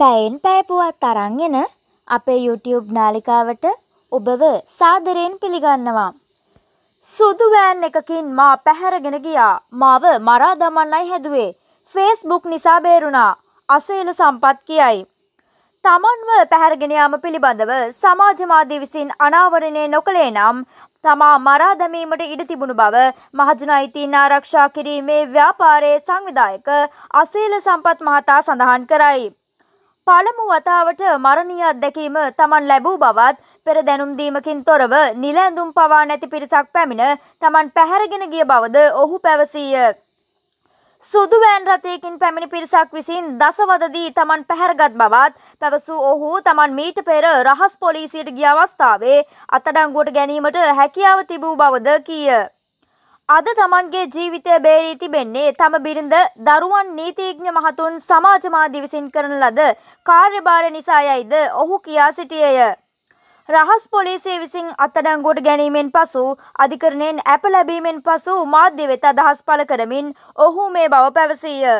පැයෙන් පැයපුවත් අරන් එන අපේ YouTube නාලිකාවට ඔබව සාදරයෙන් පිළිගන්නවා. සුදු වෑන් එකකින් මා පැහැරගෙන ගියා. මාව මරා දමන්නයි හැදුවේ. Facebook නිසා බේරුණා. අසේල සම්පත් කියයි. තමන්ව පැහැරගෙන යාම පිළිබඳව සමාජවාදී විසින් අනාවරණය නොකළේ නම් තමා මරා දැමීමට ඉඩ තිබුණු බව මහජන අයිතීන් ආරක්ෂා කිරීමේ ව්‍යාපාරයේ සංවිධායක අසීල සම්පත් මහතා සඳහන් කරයි. පළමු වතාවට මරණය අත්දැකීම තමන් ලැබූ බවත් පෙර දැනුම්දීමකින් තොරව නිල ඇඳුම් පවා නැති පිරිසක් පැමිණ තමන් පැහැරගෙන ගිය බවද ඔහු පැවසීය. සුදු වෑන් රථයකින් පැමිණි පිරිසක් විසින් දසවදදී තමන් පැහැරගත් බවත් පැවසූ ඔහු තමන් මීට පෙර රහස් පොලිසියට ගිය අවස්ථාවේ අතඩංගුවට ගැනීමට හැකියාව තිබූ බවද කීය. අද තමන්ගේ ජීවිතය බේරී තිබෙන්නේ තම බිරිඳ දරුවන් නීතිීඥ මහතුන් සමාජමාධී විසින් කරන ලද කාර්යභාර නිසා යයිද ඔහු කියා සිටියය. රහස් පොලිසිය විසින් අත්තඩංගොට ගැනීමෙන් පසු අධිකරණයෙන් ඇප ලැබීමෙන් පසු මාධ්‍ය වෙත අදහස් පළ කරමින් ඔහු මේ බව පැවසීය.